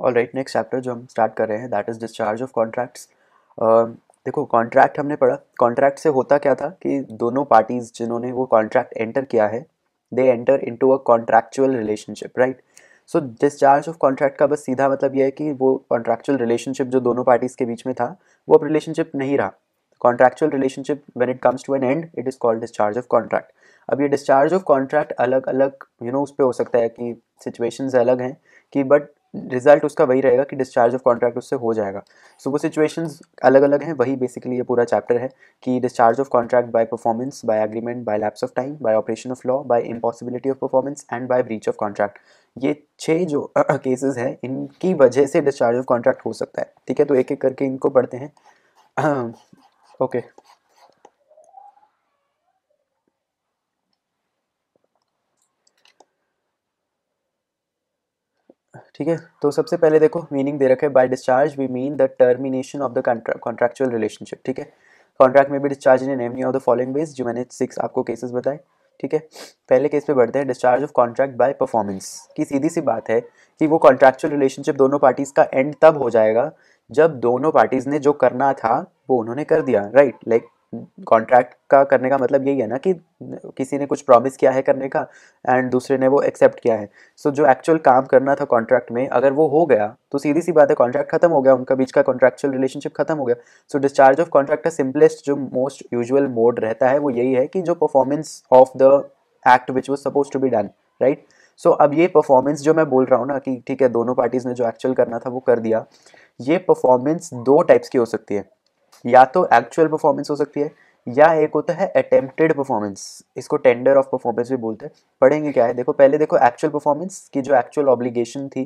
All right next chapter जो हम start कर रहे हैं that is discharge of contracts देखो कॉन्ट्रैक्ट हमने पढ़ा कॉन्ट्रैक्ट से होता क्या था कि दोनों पार्टीज जिन्होंने वो कॉन्ट्रैक्ट एंटर किया है they enter into a contractual relationship right so discharge of contract का बस सीधा मतलब यह है कि वो कॉन्ट्रैक्चुअल रिलेशनशिप जो दोनों पार्टीज़ के बीच में था वो अब रिलेशनशिप नहीं रहा contractual relationship when it comes to an end it is called discharge of contract अब ये डिस्चार्ज ऑफ कॉन्ट्रैक्ट अलग अलग यू you नो know, उस पर हो सकता है कि सिचुएशन अलग हैं कि बट रिजल्ट उसका वही रहेगा कि डिस्चार्ज ऑफ कॉन्ट्रैक्ट उससे हो जाएगा सो so, वो सिचुएशंस अलग अलग हैं वही बेसिकली ये पूरा चैप्टर है कि discharge of contract by performance by agreement by lapse of time by operation of law by impossibility of performance and by breach of contract ये छः जो केसेज हैं इनकी वजह से डिस्चार्ज ऑफ कॉन्ट्रैक्ट हो सकता है ठीक है तो एक एक करके इनको पढ़ते हैं ओके okay. ठीक है तो सबसे पहले देखो मीनिंग दे रखे by discharge we mean the termination of the contractual relationship ठीक है कॉन्ट्रैक्ट में भी discharge in name of the following base जो मैंने सिक्स आपको केसेस बताए ठीक है पहले केस पे बढ़ते हैं discharge of contract by performance की सीधी सी बात है कि वो कॉन्ट्रेक्चुअल रिलेशनशिप दोनों पार्टीज़ का एंड तब हो जाएगा जब दोनों पार्टीज़ ने जो करना था वो उन्होंने कर दिया राइट लाइक कॉन्ट्रैक्ट का करने का मतलब यही है ना कि किसी ने कुछ प्रॉमिस किया है करने का एंड दूसरे ने वो एक्सेप्ट किया है सो so, जो एक्चुअल काम करना था कॉन्ट्रैक्ट में अगर वो हो गया तो सीधी सी बात है कॉन्ट्रैक्ट खत्म हो गया उनका बीच का कॉन्ट्रैक्चुअल रिलेशनशिप खत्म हो गया सो डिस्चार्ज ऑफ कॉन्ट्रैक्ट का सिंपलेस्ट जो मोस्ट यूजुअल मोड रहता है वो यही है कि जो performance of the act which was suppose to be done right so अब ये परफॉर्मेंस जो मैं बोल रहा हूँ ना कि ठीक है दोनों पार्टीज़ ने जो एक्चुअल करना था वो कर दिया ये परफॉर्मेंस दो टाइप्स की हो सकती है या तो एक्चुअल परफॉर्मेंस हो सकती है या एक होता है अटेम्प्टेड परफॉर्मेंस इसको टेंडर ऑफ परफॉर्मेंस भी बोलते हैं पढ़ेंगे क्या है देखो पहले देखो एक्चुअल परफॉर्मेंस की जो एक्चुअल ऑब्लिगेशन थी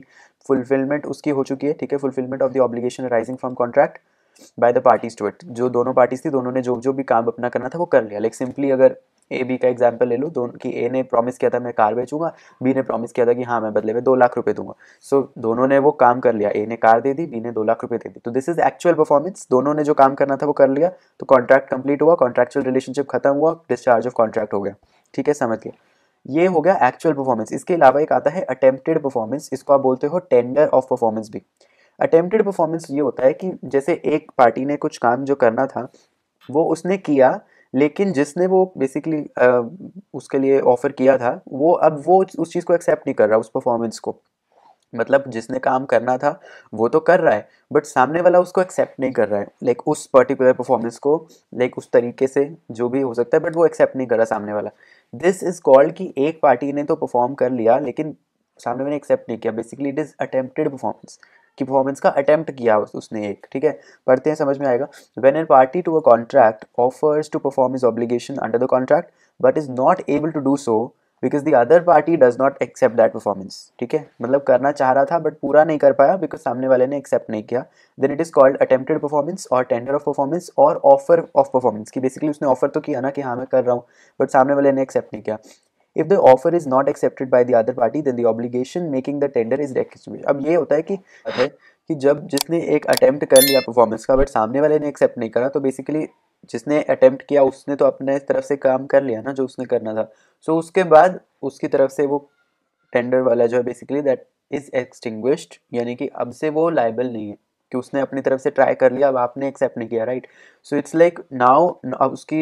फुलफिलमेंट उसकी हो चुकी है ठीक है fulfilment of the obligation arising from contract by the parties to it जो दोनों पार्टीज थी दोनों ने जो जो भी काम अपना करना था वो कर लिया लाइक सिंपली अगर ए बी का एग्जाम्पल ले लो दोनों कि ए ने प्रॉमिस किया था मैं कार बेचूंगा बी ने प्रॉमिस किया था कि हाँ मैं बदले में दो लाख रुपए दूंगा सो so, दोनों ने वो काम कर लिया ए ने कार दे दी बी ने दो लाख रुपए दे दी तो दिस इज एक्चुअल परफॉर्मेंस दोनों ने जो काम करना था वो कर लिया तो कॉन्ट्रैक्ट कंप्लीट हुआ कॉन्ट्रेक्चुअल रिलेशनशिप खत्म हुआ डिस्चार्ज ऑफ कॉन्ट्रैक्ट हो गया ठीक है समझ गया ये हो गया एक्चुअल परफॉर्मेंस इसके अलावा एक आता है अटेम्प्टेड परफॉर्मेंस इसको आप बोलते हो टेंडर ऑफ परफॉर्मेंस भी अटेम्प्टेड परफॉर्मेंस ये होता है कि जैसे एक पार्टी ने कुछ काम जो करना था वो उसने किया लेकिन जिसने वो बेसिकली उसके लिए ऑफर किया था वो अब वो उस चीज़ को एक्सेप्ट नहीं कर रहा उस परफॉर्मेंस को मतलब जिसने काम करना था वो तो कर रहा है बट सामने वाला उसको एक्सेप्ट नहीं कर रहा है लाइक उस पर्टिकुलर परफॉर्मेंस को लाइक उस तरीके से जो भी हो सकता है बट वो एक्सेप्ट नहीं कर रहा सामने वाला दिस इज़ कॉल्ड कि एक पार्टी ने तो परफॉर्म कर लिया लेकिन सामने वाले एक्सेप्ट नहीं किया basically it is attempted performance की परफॉर्मेंस का अटैम्प्ट किया उसने एक ठीक है पढ़ते हैं समझ में आएगा when an party to a contract offers to perform is obligation under the contract but is not able to do so because the other party does not accept that performance ठीक है मतलब करना चाह रहा था बट पूरा नहीं कर पाया बिकॉज सामने वाले ने एक्सेप्ट नहीं किया then it is called attempted performance और टेंडर ऑफ परफॉर्मेंस और ऑफर ऑफ परफॉर्मेंस की बेसिकली उसने ऑफर तो किया ना कि हाँ मैं कर रहा हूँ बट सामने वाले ने एक्सेप्ट नहीं किया if the offer is not accepted by the other party then the making the tender is रेक्सुएट अब ये होता है कि है कि जब जिसने एक अटैम्प्ट कर लिया परफॉर्मेंस का बट सामने वाले ने एक्सेप्ट नहीं करा तो बेसिकली जिसने अटैम्प्ट किया उसने तो अपने तरफ से काम कर लिया ना जो उसने करना था सो so, उसके बाद उसकी तरफ से वो टेंडर वाला जो है बेसिकली दैट इज़ एक्सटिंग्विश्ड यानी कि अब से वो लाइबल नहीं है कि उसने अपनी तरफ से ट्राई कर लिया अब आपने एक्सेप्ट नहीं किया right so it's like now अब उसकी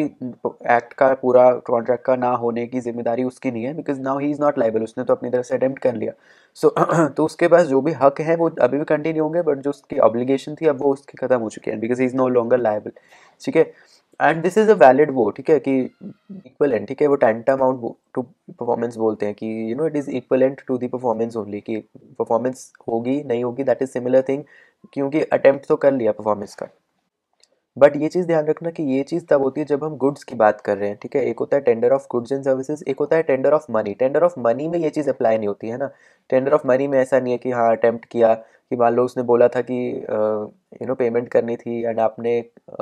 एक्ट का पूरा कॉन्ट्रैक्ट का ना होने की जिम्मेदारी उसकी नहीं है because now he is not liable उसने तो अपनी तरफ से अटैम्प्ट कर लिया सो so, तो उसके पास जो भी हक है वो अभी भी कंटिन्यू होंगे बट जो उसकी ऑब्लिगेशन थी अब वो उसकी खत्म हो चुकी है because he is no longer liable ठीक है and this is a valid वो ठीक है कि इक्वल एंड ठीक है वो टेंट अमाउंट टू परफॉर्मेंस बोलते हैं कि you know it is equal and to the performance only कि परफॉर्मेंस होगी नहीं होगी दैट इज़ सिमिलर थिंग क्योंकि अटेम्प्ट तो कर लिया परफॉर्मेंस का बट ये चीज़ ध्यान रखना कि ये चीज़ तब होती है जब हम गुड्स की बात कर रहे हैं ठीक है एक होता है tender of goods and services एक होता है tender of money tender of money में ये चीज़ अप्लाई नहीं होती है ना टेंडर ऑफ मनी में ऐसा नहीं है कि हाँ अटैम्प्ट किया कि मान लो उसने बोला था कि यू नो पेमेंट करनी थी एंड आपने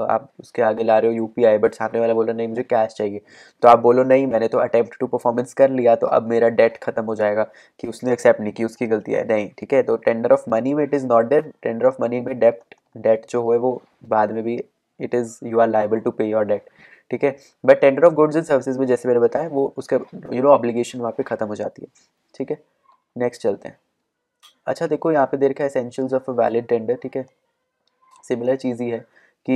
आप उसके आगे ला रहे हो यूपीआई बट सामने वाला बोला नहीं मुझे कैश चाहिए तो आप बोलो नहीं मैंने तो अटैम्प्ट टू परफॉर्मेंस कर लिया तो अब मेरा डेट खत्म हो जाएगा कि उसने एक्सेप्ट नहीं की उसकी गलती है नहीं ठीक है तो टेंडर ऑफ मनी में it is not debt tender of money में डेप्ट डेट जो है वो बाद में भी it is you are liable to pay your debt ठीक है but tender of goods and services में जैसे मैंने बताया वो उसका यू नो ऑब्लिगेशन वहाँ पे ख़त्म हो जाती है ठीक है नेक्स्ट चलते हैं अच्छा देखो यहाँ पे देखा है essentials of a valid tender ठीक है सिमिलर चीज़ ही है कि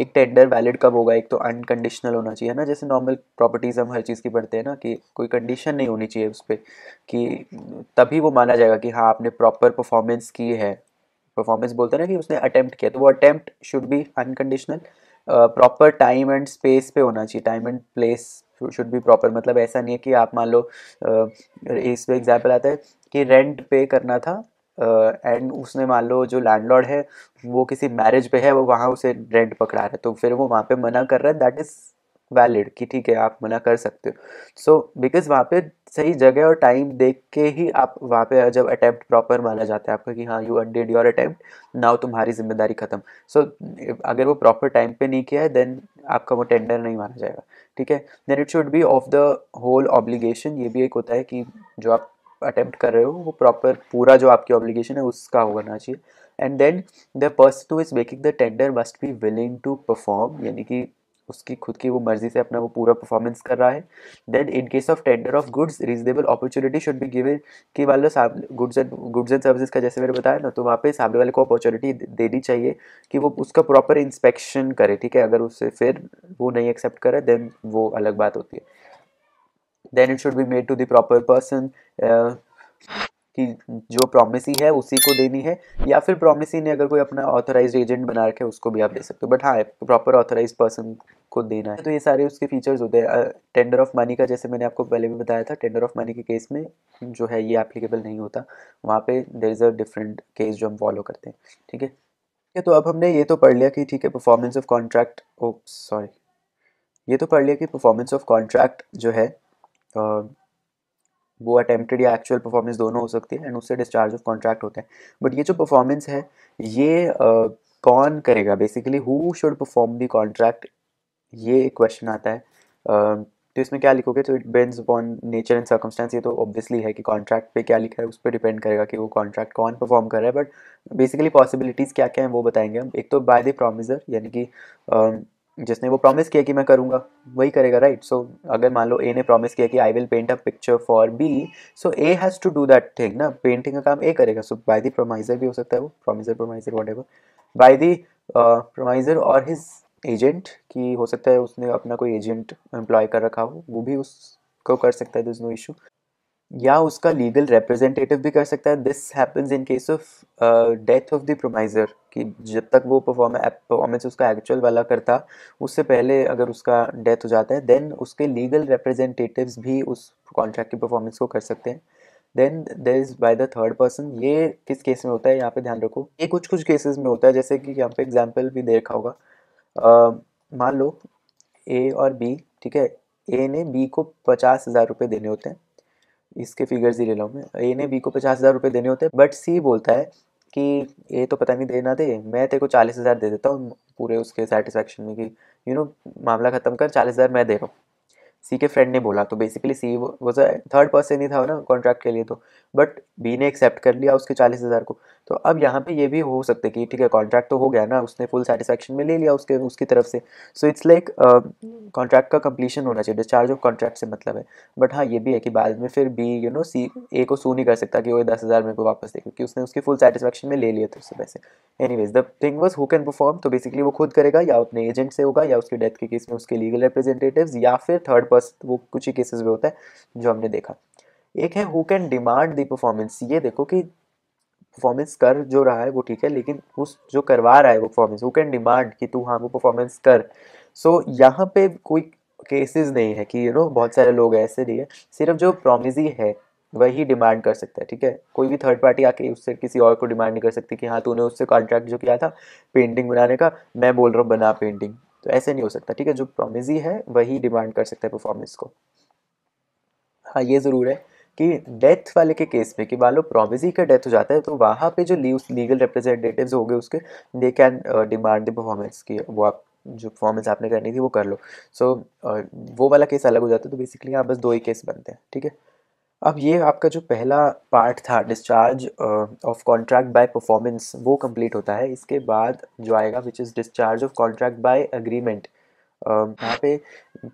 एक टेंडर वैलिड कब होगा एक तो अनकंडीशनल होना चाहिए ना जैसे नॉर्मल प्रॉपर्टीज़ हम हर चीज़ की पढ़ते हैं ना कि कोई कंडीशन नहीं होनी चाहिए उस पर कि तभी वो माना जाएगा कि हाँ आपने प्रॉपर परफॉर्मेंस की है परफॉर्मेंस बोलते हैं ना कि उसने अटैम्प्ट किया तो वो attempt should be unconditional proper time and space पे होना चाहिए time and place should be proper मतलब ऐसा नहीं है कि आप मान लो इस पे एग्जाम्पल आता है कि रेंट पे करना था एंड uh, उसने मान लो जो लैंडलॉर्ड है वो किसी मैरिज पे है वो वहाँ उसे रेंट पकड़ा रहा है तो फिर वो वहाँ पे मना कर रहा है दैट इज़ वैलिड कि ठीक है आप मना कर सकते हो सो बिकॉज वहाँ पे सही जगह और टाइम देख के ही आप वहाँ पे जब अटैम्प्ट प्रॉपर माना जाता है आपका कि हाँ you did your attempt now तुम्हारी जिम्मेदारी खत्म सो so, अगर वो प्रॉपर टाइम पे नहीं किया है देन आपका वो टेंडर नहीं माना जाएगा ठीक है then it should be of the whole obligation ये भी एक होता है कि जो आप अटैम्प्ट कर रहे हो वो प्रॉपर पूरा जो आपकी ऑब्लिगेशन है उसका होना चाहिए and then the person to is making the tender must be willing to perform यानी कि उसकी खुद की वो मर्जी से अपना वो पूरा परफॉर्मेंस कर रहा है then in case of tender of goods reasonable opportunity should be given कि मान लो goods and goods and services का जैसे मैंने बताया ना तो वहाँ पे सामने वाले को अपॉर्चुनिटी देनी चाहिए कि वो उसका प्रॉपर इंस्पेक्शन करे ठीक है अगर उससे फिर वो नहीं एक्सेप्ट करे देन वो अलग बात होती है then it should be made to the proper person कि जो प्रोमिसी है उसी को देनी है या फिर प्रोमिसी ने अगर कोई अपना ऑथराइज एजेंट बना रखे उसको भी आप दे सकते हो बट हाँ प्रॉपर ऑथराइज पर्सन को देना है तो ये सारे उसके फीचर्स होते हैं टेंडर ऑफ मनी का जैसे मैंने आपको पहले भी बताया था टेंडर ऑफ मनी के केस में जो है ये एप्लीकेबल नहीं होता वहाँ पे there is a different case जो हम फॉलो करते हैं ठीक है ठीक है तो अब हमने ये तो पढ़ लिया कि ठीक है performance of contract oh sorry ये तो पढ़ लिया कि परफॉर्मेंस ऑफ कॉन्ट्रैक्ट जो है वो अटेम्प्टेड या एक्चुअल परफॉर्मेंस दोनों हो सकती है एंड उससे डिस्चार्ज ऑफ कॉन्ट्रैक्ट होता है बट ये जो परफॉर्मेंस है ये uh, कौन करेगा basically who should perform the contract ये एक क्वेश्चन आता है uh, तो इसमें क्या लिखोगे तो it depends upon nature and circumstance ये तो ऑब्वियसली है कि कॉन्ट्रैक्ट पे क्या लिखा है उस पर डिपेंड करेगा कि वो कॉन्ट्रैक्ट कौन परफॉर्म कर रहा है बट बेसिकली पॉसिबिलिटीज़ क्या क्या हैं वो बताएंगे हम एक तो बाय द प्रोमिजर यानी कि uh, जिसने वो प्रॉमिस किया कि मैं करूँगा वही करेगा राइट right? सो so, अगर मान लो ए ने प्रॉमिस किया कि I will paint a picture for B so A has to do that thing ना पेंटिंग का काम ए करेगा सो बाय दी प्रोमाइजर भी हो सकता है वो promisor promisor whatever by the promisor और हिज एजेंट कि हो सकता है उसने अपना कोई एजेंट एम्प्लॉय कर रखा हो वो भी उसको कर सकता है दिस नो इशू या उसका लीगल रिप्रेजेंटेटिव भी कर सकता है this happens in case of death of the promisor कि जब तक वो परफॉर्म परफॉर्मेंस उसका एक्चुअल वाला करता उससे पहले अगर उसका डेथ हो जाता है देन उसके लीगल रिप्रेजेंटेटिव्स भी उस कॉन्ट्रैक्ट की परफॉर्मेंस को कर सकते हैं then there is by the third person ये किस केस में होता है यहाँ पे ध्यान रखो ये कुछ कुछ केसेस में होता है जैसे कि यहाँ पे एग्जाम्पल भी देखा होगा मान लो ए और बी ठीक है ए ने बी को पचास हज़ार रुपये देने होते हैं इसके फिगर्स ही ले लो मैं ए ने बी को पचास हज़ार रुपये देने होते हैं बट सी बोलता है कि ये तो पता नहीं देना दे मैं तेरे को चालीस हज़ार दे देता हूँ पूरे उसके सेटिस्फेक्शन में कि यू नो मामला ख़त्म कर चालीस हज़ार मैं दे रहा हूँ सी के फ्रेंड ने बोला तो बेसिकली सी वो थर्ड पर्सन तो ही था ना कॉन्ट्रैक्ट के लिए तो बट बी ने एक्सेप्ट कर लिया उसके चालीस हज़ार को तो अब यहाँ पे ये भी हो सकते कि ठीक है कॉन्ट्रैक्ट तो हो गया ना उसने फुल सेटिस्फेक्शन में ले लिया उसके उसकी तरफ से सो इट्स लाइक कॉन्ट्रैक्ट का कंप्लीशन होना चाहिए डिस्चार्ज ऑफ कॉन्ट्रैक्ट से मतलब है बट हाँ ये भी है कि बाद में फिर B you know C A को सू नहीं कर सकता कि वो दस हज़ार मेरे को वापस दे क्योंकि उसने उसकी फुल सेटिस्फेक्शन में ले लिया था उससे पैसे any ways the thing was who can perform तो बेसिकली वो खुद करेगा या अपने एजेंट से होगा या उसके डेथ के केस में उसके लीगल रिप्रेजेंटेटिव या फिर थर्ड पर्सन वो कुछ ही केसेज में होता है जो हमने देखा एक है who can demand the performance ये देखो कि परफॉर्मेंस कर जो रहा है वो ठीक है लेकिन उस जो करवा रहा है वो परफॉर्मेंस वो कैन डिमांड कि तू हाँ वो परफॉर्मेंस कर सो so, यहाँ पे कोई केसेस नहीं है कि यू you नो know, बहुत सारे लोग ऐसे नहीं है सिर्फ जो प्रोमिजी है वही डिमांड कर सकता है ठीक है कोई भी थर्ड पार्टी आके उससे किसी और को डिमांड नहीं कर सकती कि हाँ तूने उससे कॉन्ट्रैक्ट जो किया था पेंटिंग बनाने का मैं बोल रहा हूँ बना पेंटिंग तो ऐसे नहीं हो सकता ठीक है जो प्रोमिजी है वही डिमांड कर सकता है परफॉर्मेंस को हाँ ये ज़रूर है कि डेथ वाले के केस में कि मान लो प्रोमिजी का डेथ हो जाता है तो वहाँ पे जो लीगल रिप्रेजेंटेटिव्स हो गए उसके they can demand the performance की वो आप जो परफॉर्मेंस आपने करनी थी वो कर लो सो so, uh, वो वाला केस अलग हो जाता है तो बेसिकली यहाँ बस दो ही केस बनते हैं ठीक है अब ये आपका जो पहला पार्ट था discharge of contract by performance वो कंप्लीट होता है इसके बाद जो आएगा which is discharge of contract by agreement यहाँ पे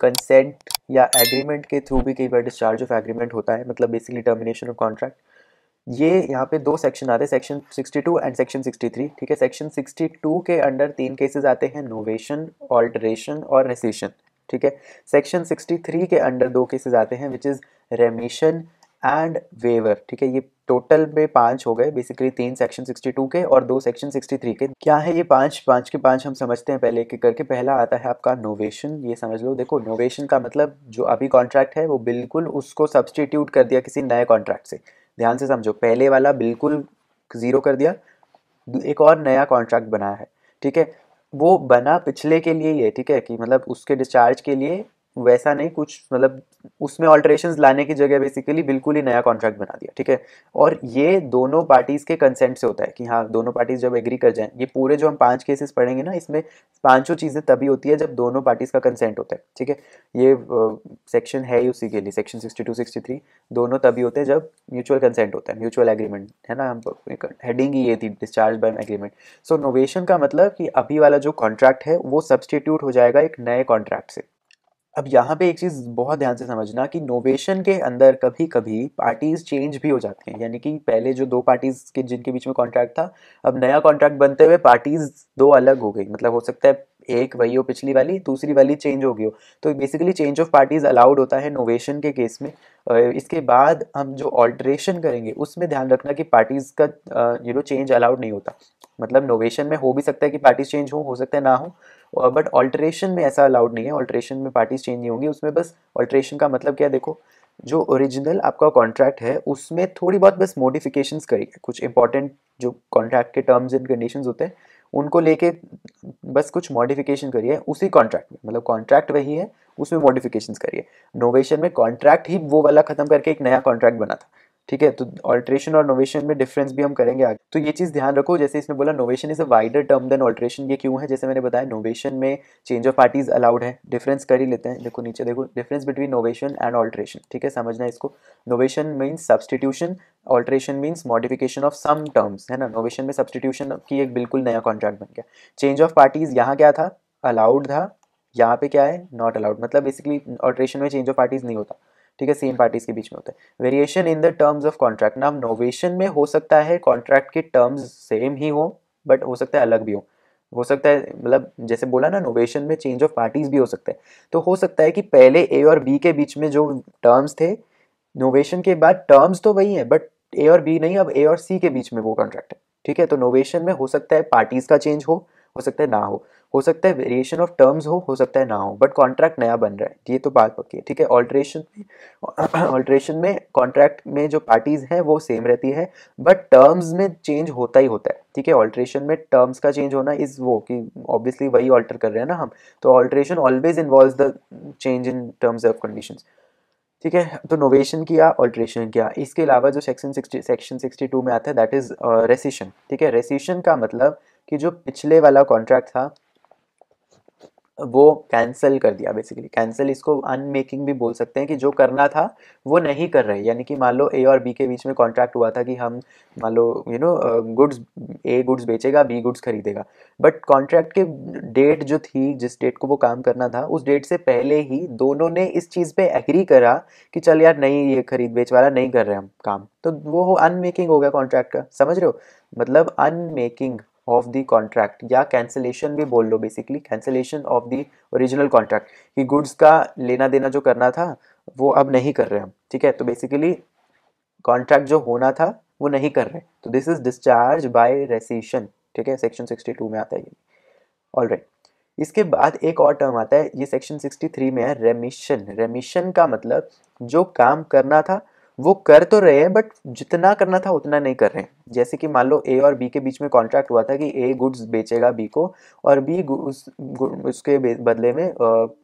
कंसेंट या एग्रीमेंट के थ्रू भी कई बार डिस्चार्ज ऑफ एग्रीमेंट होता है मतलब बेसिकली टर्मिनेशन ऑफ कॉन्ट्रैक्ट ये यहाँ पे दो सेक्शन आते हैं सेक्शन 62 एंड सेक्शन 63 ठीक है सेक्शन 62 के अंडर तीन केसेस आते हैं नोवेशन ऑल्टरेशन और रेसेशन ठीक है सेक्शन 63 के अंडर दो केसेस आते हैं which is remission and waiver ठीक है ये टोटल में पांच हो गए बेसिकली तीन सेक्शन 62 के और दो सेक्शन 63 के क्या है ये पांच पांच के पांच हम समझते हैं पहले एक करके पहला आता है आपका नोवेशन ये समझ लो देखो नोवेशन का मतलब जो अभी कॉन्ट्रैक्ट है वो बिल्कुल उसको सब्सटीट्यूट कर दिया किसी नए कॉन्ट्रैक्ट से ध्यान से समझो पहले वाला बिल्कुल ज़ीरो कर दिया एक और नया कॉन्ट्रैक्ट बनाया है ठीक है वो बना पिछले के लिए ही है ठीक है कि मतलब उसके डिस्चार्ज के लिए वैसा नहीं कुछ मतलब उसमें ऑल्ट्रेशन लाने की जगह बेसिकली बिल्कुल ही नया कॉन्ट्रैक्ट बना दिया ठीक है और ये दोनों पार्टीज़ के कंसेंट से होता है कि हाँ दोनों पार्टीज़ जब एग्री कर जाएं ये पूरे जो हम पांच केसेस पढ़ेंगे ना इसमें पांचों चीज़ें तभी होती है जब दोनों पार्टीज़ का कंसेंट होता है ठीक है ये सेक्शन है ही उसी के लिए section sixty two sixty three दोनों तभी होते हैं जब म्यूचुअल कंसेंट होता है म्यूचुअल एग्रीमेंट है ना हम हेडिंग ही ये थी discharge by agreement so novation का मतलब कि अभी वाला जो कॉन्ट्रैक्ट है वो सब्सटीट्यूट हो जाएगा एक नए कॉन्ट्रैक्ट से अब यहाँ पे एक चीज़ बहुत ध्यान से समझना कि नोवेशन के अंदर कभी कभी पार्टीज चेंज भी हो जाती हैं यानी कि पहले जो दो पार्टीज के जिनके बीच में कॉन्ट्रैक्ट था अब नया कॉन्ट्रैक्ट बनते हुए पार्टीज दो अलग हो गई मतलब हो सकता है एक वही हो पिछली वाली दूसरी वाली चेंज हो गई हो तो basically change of parties allowed होता है नोवेशन के केस में इसके बाद हम जो ऑल्ट्रेशन करेंगे उसमें ध्यान रखना कि पार्टीज़ का यू नो चेंज अलाउड नहीं होता मतलब नोवेशन में हो भी सकता है कि पार्टीज चेंज हो हो सकता है ना हो बट ऑल्ट्रेशन में ऐसा अलाउड नहीं है ऑल्ट्रेशन में पार्टीज चेंज नहीं होंगी उसमें बस ऑल्ट्रेशन का मतलब क्या है देखो जो ओरिजिनल आपका कॉन्ट्रैक्ट है उसमें थोड़ी बहुत बस मोडिफिकेशन करेंगे कुछ इंपॉर्टेंट जो कॉन्ट्रैक्ट के टर्म्स एंड कंडीशन होते हैं उनको लेके बस कुछ मॉडिफिकेशन करिए उसी कॉन्ट्रैक्ट में मतलब कॉन्ट्रैक्ट वही है उसमें मॉडिफिकेशन करिए नोवेशन में कॉन्ट्रैक्ट ही वो वाला ख़त्म करके एक नया कॉन्ट्रैक्ट बना था ठीक है तो ऑल्ट्रेशन और नोवेशन में डिफरेंस भी हम करेंगे आगे तो ये चीज़ ध्यान रखो जैसे इसमें बोला novation is a wider term than alteration ये क्यों है जैसे मैंने बताया नोवेशन में चेंज ऑफ पार्टीज अलाउड है डिफरेंस कर ही लेते हैं देखो नीचे देखो difference between novation and alteration ठीक है समझना इसको novation means substitution alteration means modification of some terms है ना नोवेशन में सब्सटीट्यूशन की एक बिल्कुल नया कॉन्ट्रैक्ट बन गया चेंज ऑफ पार्टीज यहाँ क्या था अलाउड था यहाँ पे क्या है नॉट अलाउड मतलब बेसिकली ऑल्ट्रेशन में चेंज ऑफ पार्टीज नहीं होता ठीक है सेम पार्टीज के बीच में होता है variation in the terms of contract नाम नोवेशन में हो सकता है कॉन्ट्रैक्ट के टर्म्स सेम ही हो बट हो सकता है अलग भी हो हो सकता है मतलब जैसे बोला ना नोवेशन में चेंज ऑफ पार्टीज भी हो सकता है तो हो सकता है कि पहले ए और बी के बीच में जो टर्म्स थे नोवेशन के बाद टर्म्स तो वही है बट ए और बी नहीं अब ए और सी के बीच में वो कॉन्ट्रैक्ट है ठीक है तो नोवेशन में हो सकता है पार्टीज का चेंज हो हो सकता है ना हो हो सकता है वेरिएशन ऑफ टर्म्स हो हो सकता है ना हो बट कॉन्ट्रैक्ट नया बन रहा है ये तो बात पक्की है ठीक है ऑल्ट्रेशन में ऑल्ट्रेशन में कॉन्ट्रैक्ट में जो पार्टीज़ हैं वो सेम रहती है बट टर्म्स में चेंज होता ही होता है ठीक है ऑल्ट्रेशन में टर्म्स का चेंज होना इज़ वो कि ऑब्वियसली वही ऑल्टर कर रहे हैं ना हम तो alteration always involve the change in terms of condition ठीक है तो नोवेशन किया ऑल्ट्रेशन किया इसके अलावा जो section sixty section sixty two में आता है दैट इज़ रेसिशन ठीक है रेसिशन का मतलब कि जो पिछले वाला कॉन्ट्रैक्ट था वो कैंसिल कर दिया बेसिकली कैंसिल इसको अनमेकिंग भी बोल सकते हैं कि जो करना था वो नहीं कर रहे यानी कि मान लो ए और बी के बीच में कॉन्ट्रैक्ट हुआ था कि हम मान लो you know goods A goods बेचेगा बी गुड्स खरीदेगा बट कॉन्ट्रैक्ट के डेट जो थी जिस डेट को वो काम करना था उस डेट से पहले ही दोनों ने इस चीज़ पे एग्री करा कि चल यार नहीं ये खरीद बेच वाला नहीं कर रहे हम काम तो वो अनमेकिंग हो गया कॉन्ट्रैक्ट का समझ रहे हो मतलब अनमेकिंग ऑफ द कॉन्ट्रैक्ट या कैंसिलेशन भी बोल लो basically cancellation of the original contract कि गुड्स का लेना देना जो करना था वो अब नहीं कर रहे हम ठीक है तो बेसिकली कॉन्ट्रैक्ट जो होना था वो नहीं कर रहे तो this is discharge by rescission ठीक है सेक्शन 62 में आता है ये ऑल राइट इसके बाद एक और टर्म आता है ये सेक्शन 63 में है रेमिशन रेमिशन का मतलब जो काम करना था वो कर तो रहे हैं बट जितना करना था उतना नहीं कर रहे हैं जैसे कि मान लो ए और बी के बीच में कॉन्ट्रैक्ट हुआ था कि ए गुड्स बेचेगा बी को और बी उस उसके बदले में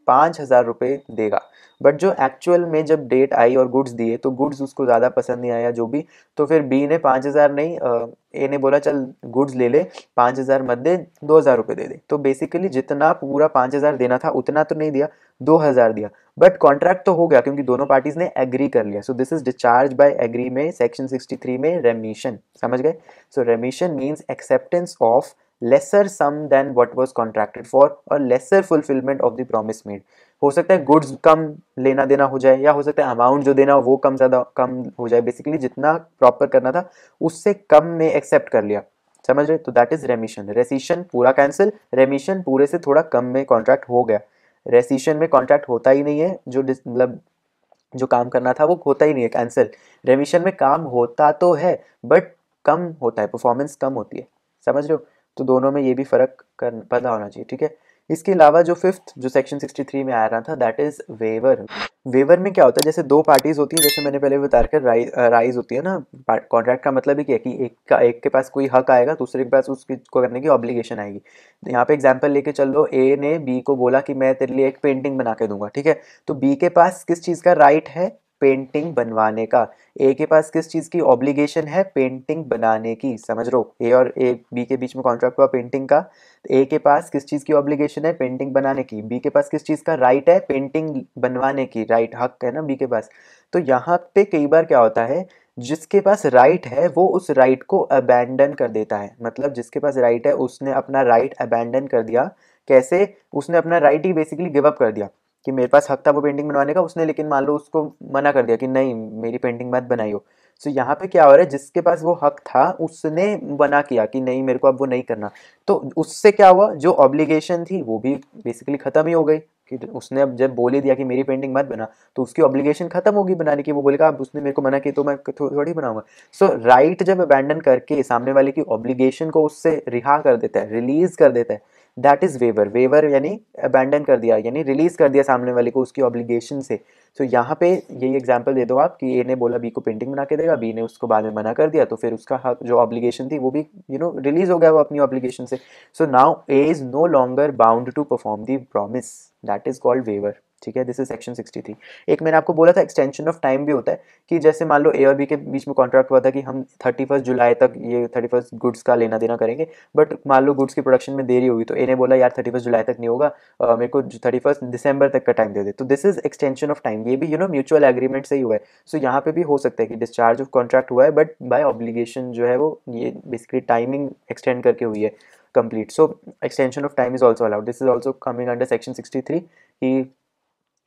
पाँच हज़ार रुपये देगा बट जो एक्चुअल में जब डेट आई और गुड्स दिए तो गुड्स उसको ज़्यादा पसंद नहीं आया जो भी तो फिर बी ने पाँच हज़ार नहीं ए ने बोला चल गुड्स ले ले पाँच हज़ार मत दे दो हज़ार रुपये दे दे तो बेसिकली जितना पूरा पाँच हज़ार देना था उतना तो नहीं दिया दो हज़ार दिया बट कॉन्ट्रैक्ट तो हो गया क्योंकि दोनों पार्टीज़ ने एग्री कर लिया so this is discharge by agree में सेक्शन सिक्सटी थ्री में रेमिशन समझ गए so remission means acceptance of lesser sum than what was contracted for और lesser fulfilment of the promise made हो सकता है गुड्स कम लेना देना हो जाए या हो सकता है अमाउंट जो देना वो कम ज़्यादा कम हो जाए बेसिकली जितना प्रॉपर करना था उससे कम में एक्सेप्ट कर लिया समझ रहे तो दैट इज रेमिशन रेसिशन पूरा कैंसिल रेमिशन पूरे से थोड़ा कम में कॉन्ट्रैक्ट हो गया रेसिशन में कॉन्ट्रैक्ट होता ही नहीं है जो मतलब जो काम करना था वो होता ही नहीं है कैंसिल रेमिशन में काम होता तो है बट कम होता है परफॉर्मेंस कम होती है समझ रहे हो तो दोनों में ये भी फ़र्क कर पता होना चाहिए ठीक है इसके अलावा जो फिफ्थ जो सेक्शन 63 में आ रहा था दैट इज़ वेवर वेवर में क्या होता है जैसे दो पार्टीज़ होती हैं जैसे मैंने पहले बता रखा राइज राइज होती है ना कॉन्ट्रैक्ट का मतलब ही क्या है कि एक का एक के पास कोई हक आएगा दूसरे के पास उसकी को करने की ऑब्लिगेशन आएगी तो यहाँ पे एग्जांपल लेके चल लो ए ने बी को बोला कि मैं तेरे लिए एक पेंटिंग बना के दूंगा ठीक है तो बी के पास किस चीज़ का राइट है पेंटिंग बनवाने का ए के पास किस चीज़ की ऑब्लिगेशन है पेंटिंग बनाने की समझ लो ए और ए बी के बीच में कॉन्ट्रैक्ट हुआ पेंटिंग का तो ए के पास किस चीज़ की ऑब्लिगेशन है पेंटिंग बनाने की बी के पास किस चीज़ का राइट है पेंटिंग बनवाने की राइट हक है ना बी के पास तो यहाँ पे कई बार क्या होता है जिसके पास राइट right है वो उस राइट right को अबैंडन कर देता है मतलब जिसके पास राइट right है उसने अपना राइट अबैंडन कर दिया कैसे उसने अपना राइट ही बेसिकली गिव अप कर दिया कि मेरे पास हक था वो पेंटिंग बनवाने का उसने लेकिन मान लो उसको मना कर दिया कि नहीं मेरी पेंटिंग मत बनाई हो सो so, यहाँ पे क्या हो रहा है जिसके पास वो हक था उसने मना किया कि नहीं मेरे को अब वो नहीं करना तो उससे क्या हुआ जो ऑब्लिगेशन थी वो भी बेसिकली ख़त्म ही हो गई कि उसने अब जब बोले दिया कि मेरी पेंटिंग मत बना तो उसकी ऑब्लिगेशन खत्म होगी बनाने की वो बोलेगा अब उसने मेरे को मना किया तो मैं थोड़ी बनाऊंगा सो so, राइट right जब अबैंडन करके सामने वाले की ऑब्लिगेशन को उससे रिहा कर देता है रिलीज कर देता है दैट इज़ वेवर वेवर यानी अबेंडन कर दिया यानी रिलीज़ कर दिया सामने वाले को उसकी ऑब्लिगेशन से सो so, यहाँ पे यही एग्जांपल दे दो आप कि ए ने बोला बी को पेंटिंग बना के देगा बी ने उसको बाद में मना कर दिया तो फिर उसका जो ऑब्लिगेशन थी वो भी यू नो रिलीज़ हो गया वो अपनी ऑब्लिगेशन से so now A is no longer bound to perform the promise that is called waiver ठीक है दिस इज सेक्शन 63 एक मैंने आपको बोला था एक्सटेंशन ऑफ टाइम भी होता है कि जैसे मान लो ए और बी के बीच में कॉन्ट्रैक्ट हुआ था कि हम थर्टी फर्स्ट जुलाई तक ये थर्टी फर्स्ट गुड्स का लेना देना करेंगे बट मान लो गुड्स की प्रोडक्शन में देरी होगी तो ए ने बोला यार थर्टी फर्स्ट जुलाई तक नहीं होगा मेरे को थर्टी फर्स्ट दिसंबर तक का टाइम दे दे तो this is extension of time ये भी यू नो म्यूचुअल एग्रीमेंट से ही हुआ है सो so, यहाँ पे भी हो सकता है कि डिस्चार्ज ऑफ कॉन्ट्रैक्ट हुआ है बट बाय ऑब्लीगेशन जो है वो ये बेसिकली टाइमिंग एक्सटेंड करके हुई है complete so extension of time is also allowed this is also coming under section sixty three कि